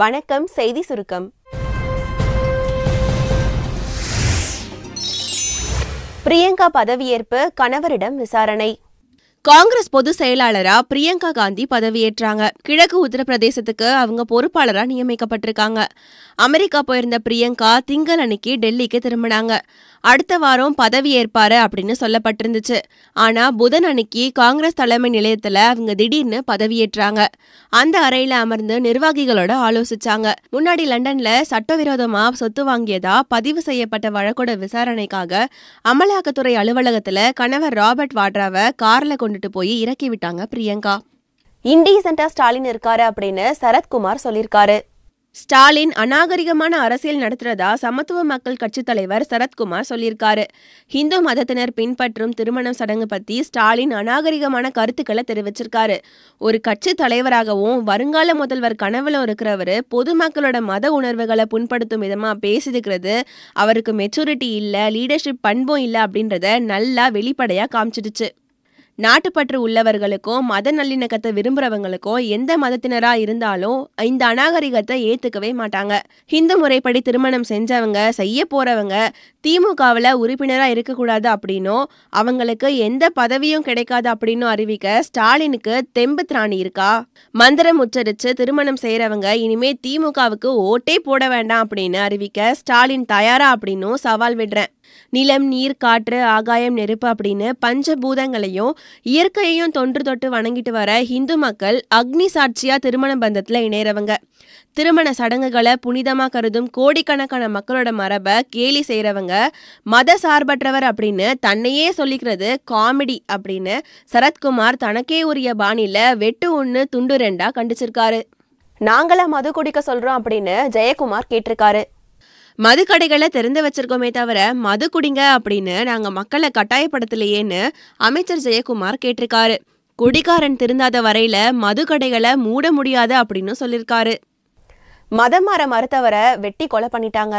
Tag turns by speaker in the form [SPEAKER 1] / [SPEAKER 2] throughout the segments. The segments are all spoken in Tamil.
[SPEAKER 1] வணக்கம் செய்தி சுருக்கம் பிரியங்கா பதவியேற்பு கணவரிடம் விசாரணை காங்கிரஸ் பொதுச் செயலாளரா பிரியங்கா காந்தி பதவியேற்றாங்க கிழக்கு உத்தரப்பிரதேசத்துக்கு அவங்க பொறுப்பாளரா நியமிக்கப்பட்டிருக்காங்க அமெரிக்கா போயிருந்த பிரியங்கா திங்கள் அன்னைக்கு டெல்லிக்கு திரும்பினாங்க அடுத்த வாரம் பதவியேற்பாரு அப்படின்னு சொல்லப்பட்டிருந்துச்சு ஆனா புதன் அன்னைக்கு காங்கிரஸ் தலைமை நிலையத்துல அவங்க திடீர்னு பதவியேற்றாங்க அந்த அறையில அமர்ந்து நிர்வாகிகளோட ஆலோசிச்சாங்க முன்னாடி லண்டன்ல சட்டவிரோதமா சொத்து வாங்கியதா பதிவு செய்யப்பட்ட வழக்கோட விசாரணைக்காக அமலாக்கத்துறை அலுவலகத்துல கணவர் ராபர்ட் வாட்ராவை கார்ல கொண்டு கொண்டுட்டு போய் இறக்கி விட்டாங்க பிரியங்கா இன்டீசென்டா ஸ்டாலின் இருக்காரு அப்படின்னு சரத்குமார் சொல்லியிருக்காரு ஸ்டாலின் அநாகரிகமான அரசியல் நடத்துறதா சமத்துவ மக்கள் கட்சி தலைவர் சரத்குமார் சொல்லியிருக்காரு ஹிந்து மதத்தினர் பின்பற்றும் திருமணம் சடங்கு பத்தி ஸ்டாலின் அநாகரிகமான கருத்துக்களை தெரிவிச்சிருக்காரு ஒரு கட்சி தலைவராகவும் வருங்கால முதல்வர் கனவுல பொது பொதுமக்களோட மத உணர்வுகளை புண்படுத்தும் விதமா பேசிருக்கிறது அவருக்கு மெச்சூரிட்டி இல்ல லீடர்ஷிப் பண்பும் இல்லை அப்படின்றத நல்லா வெளிப்படையா காமிச்சிடுச்சு நாட்டுப்பற்று உள்ளவர்களுக்கோ மத நல்லிணக்கத்தை விரும்புறவங்களுக்கோ எந்த மதத்தினரா இருந்தாலும் இந்த அநாகரிகத்தை ஏத்துக்கவே மாட்டாங்க ஹிந்து முறைப்படி திருமணம் செஞ்சவங்க செய்ய போறவங்க திமுகவில் உறுப்பினரா இருக்கக்கூடாது அப்படின்னும் அவங்களுக்கு எந்த பதவியும் கிடைக்காது அப்படின்னு அறிவிக்க ஸ்டாலினுக்கு தெம்பு திராணி இருக்கா மந்திரம் உச்சரிச்சு திருமணம் செய்யறவங்க இனிமே திமுகவுக்கு ஓட்டே போட வேண்டாம் அப்படின்னு அறிவிக்க ஸ்டாலின் தயாரா அப்படின்னும் சவால் விடுறேன் நிலம் நீர் காற்று ஆகாயம் நெருப்பு அப்படின்னு பஞ்சபூதங்களையும் இயற்கையையும் தொன்று தொட்டு வணங்கிட்டு வர ஹிந்து மக்கள் அக்னி சாட்சியா திருமண பந்தத்துல இணையறவங்க திருமண சடங்குகளை புனிதமா கருதும் கோடிக்கணக்கான மக்களோட மரபை கேலி செய்யறவங்க மத சார்பற்றவர் அப்படின்னு தன்னையே சொல்லிக்கிறது காமெடி அப்படின்னு சரத்குமார் தனக்கே உரிய பாணியில வெட்டு ஒண்ணு துண்டு ரெண்டா கண்டிச்சிருக்காரு நாங்கள மது குடிக்க சொல்றோம் அப்படின்னு ஜெயக்குமார் கேட்டிருக்காரு மது கடைகளை திறந்து வச்சிருக்கோமே தவிர மது குடிங்க அப்படின்னு நாங்கள் மக்களை கட்டாயப்படுத்தலையேன்னு அமைச்சர் ஜெயக்குமார் கேட்டிருக்காரு குடிகாரன் திருந்தாத வரையில மது கடைகளை மூட முடியாது அப்படின்னு சொல்லியிருக்காரு மதம் மாற மறுத்தவரை வெட்டி கொலை பண்ணிட்டாங்க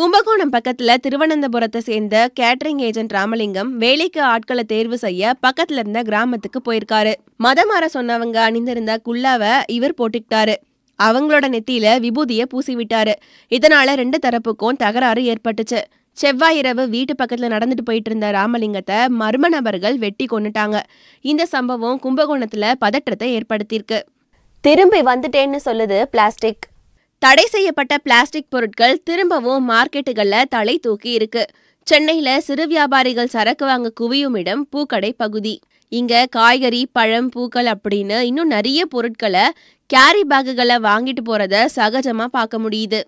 [SPEAKER 1] கும்பகோணம் பக்கத்துல திருவனந்தபுரத்தை சேர்ந்த கேட்டரிங் ஏஜென்ட் ராமலிங்கம் வேலைக்கு ஆட்களை தேர்வு செய்ய பக்கத்துல இருந்த கிராமத்துக்கு போயிருக்காரு மதம் மாற சொன்னவங்க அணிந்திருந்த குல்லாவை இவர் போட்டுக்கிட்டாரு அவங்களோட நெத்தியில விபூதியை பூசி விட்டாரு இதனால ரெண்டு தரப்புக்கும் தகராறு ஏற்பட்டுச்சு செவ்வாய் இரவு வீட்டு பக்கத்துல நடந்துட்டு போயிட்டு இருந்த ராமலிங்கத்தை மர்ம நபர்கள் வெட்டி கொண்டுட்டாங்க இந்த சம்பவம் கும்பகோணத்துல பதற்றத்தை ஏற்படுத்தியிருக்கு திரும்பி வந்துட்டேன்னு சொல்லுது பிளாஸ்டிக் தடை செய்யப்பட்ட பிளாஸ்டிக் பொருட்கள் திரும்பவும் மார்க்கெட்டுகளில் தலை தூக்கி இருக்கு சென்னையில் சிறு வியாபாரிகள் சரக்கு வாங்க குவியும் இடம் பூக்கடை பகுதி இங்கே காய்கறி பழம் பூக்கள் அப்படின்னு இன்னும் நிறைய பொருட்களை கேரி பேக்குகளை வாங்கிட்டு போகிறத சகஜமாக பார்க்க முடியுது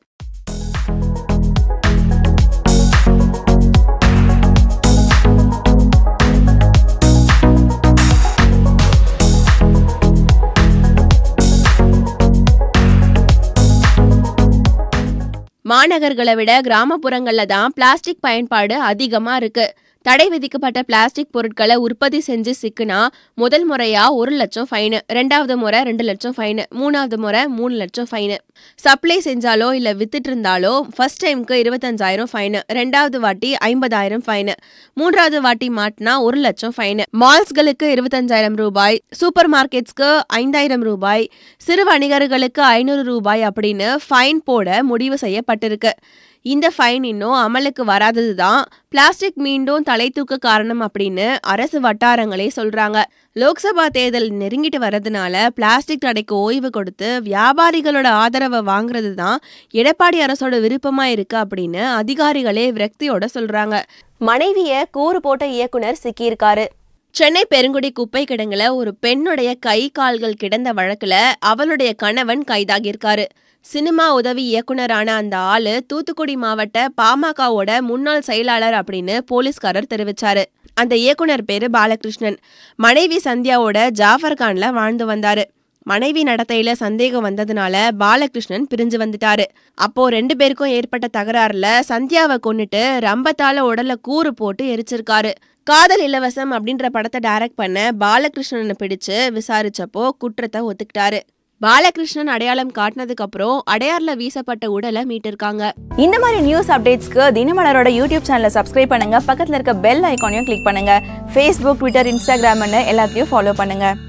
[SPEAKER 1] மாநகர்களை விட கிராமப்புறங்களில் தான் பிளாஸ்டிக் பயன்பாடு அதிகமாக இருக்குது தடை விதிக்கப்பட்ட பிளாஸ்டிக் பொருட்களை உற்பத்தி செஞ்சு சிக்குனா முதல் முறையா ஒரு லட்சம் ஃபைனு ரெண்டாவது முறை ரெண்டு லட்சம் ஃபைனு மூணாவது முறை மூணு லட்சம் ஃபைனு சப்ளை செஞ்சாலோ இல்லை வித்துட்டு இருந்தாலோ ஃபர்ஸ்ட் டைமுக்கு இருபத்தஞ்சாயிரம் ஃபைனு ரெண்டாவது வாட்டி ஐம்பதாயிரம் ஃபைனு மூன்றாவது வாட்டி மாட்டினா ஒரு லட்சம் ஃபைனு மால்ஸ்களுக்கு இருபத்தஞ்சாயிரம் ரூபாய் சூப்பர் மார்க்கெட்ஸ்க்கு ஐந்தாயிரம் ரூபாய் சிறு வணிகர்களுக்கு ஐநூறு ரூபாய் அப்படின்னு ஃபைன் போட முடிவு செய்யப்பட்டிருக்கு இந்த ஃபைன் இன்னும் அமலுக்கு வராதது தான் பிளாஸ்டிக் மீண்டும் தலை தூக்க காரணம் அப்படின்னு அரசு வட்டாரங்களே சொல்றாங்க லோக்சபா தேர்தல் நெருங்கிட்டு வரதுனால பிளாஸ்டிக் தடைக்கு ஓய்வு கொடுத்து வியாபாரிகளோட ஆதரவை வாங்குறது தான் எடப்பாடி அரசோட விருப்பமா இருக்கு அப்படின்னு அதிகாரிகளே விரக்தியோட சொல்றாங்க மனைவிய கூறு போட்ட இயக்குனர் சிக்கியிருக்காரு சென்னை பெருங்குடி குப்பை கிடங்குல ஒரு பெண்ணுடைய கை கால்கள் கிடந்த வழக்குல அவளுடைய கணவன் கைதாகியிருக்காரு சினிமா உதவி இயக்குனரான அந்த ஆளு தூத்துக்குடி மாவட்ட பாமகவோட முன்னாள் செயலாளர் அப்படின்னு போலீஸ்காரர் தெரிவிச்சாரு அந்த இயக்குனர் பேரு பாலகிருஷ்ணன் மனைவி சந்தியாவோட ஜாஃபர்கான்ல வாழ்ந்து வந்தாரு மனைவி நடத்தையில சந்தேகம் வந்ததுனால பாலகிருஷ்ணன் பிரிஞ்சு வந்துட்டாரு அப்போ ரெண்டு பேருக்கும் ஏற்பட்ட தகராறுல சந்தியாவை கொண்டுட்டு ரம்பத்தால உடல கூறு போட்டு எரிச்சிருக்காரு காதல் இலவசம் அப்படின்ற படத்தை டைரக்ட் பண்ண பாலகிருஷ்ணனை பிடிச்சு விசாரிச்சப்போ குற்றத்தை ஒத்துக்கிட்டாரு பாலகிருஷ்ணன் அடையாளம் காட்டினதுக்கு அப்புறம் அடையாறுல வீசப்பட்ட உடலை மீட்டிருக்காங்க இந்த மாதிரி நியூஸ் அப்டேட்ஸ்க்கு தினமலரோட யூடியூப் சேனலை சப்ஸ்கிரைப் பண்ணுங்க பக்கத்துல இருக்க பெல் ஐக்கானையும் கிளிக் பண்ணுங்க ஃபேஸ்புக் ட்விட்டர் இன்ஸ்டாகிராம்னு எல்லாத்தையும் ஃபாலோ பண்ணுங்க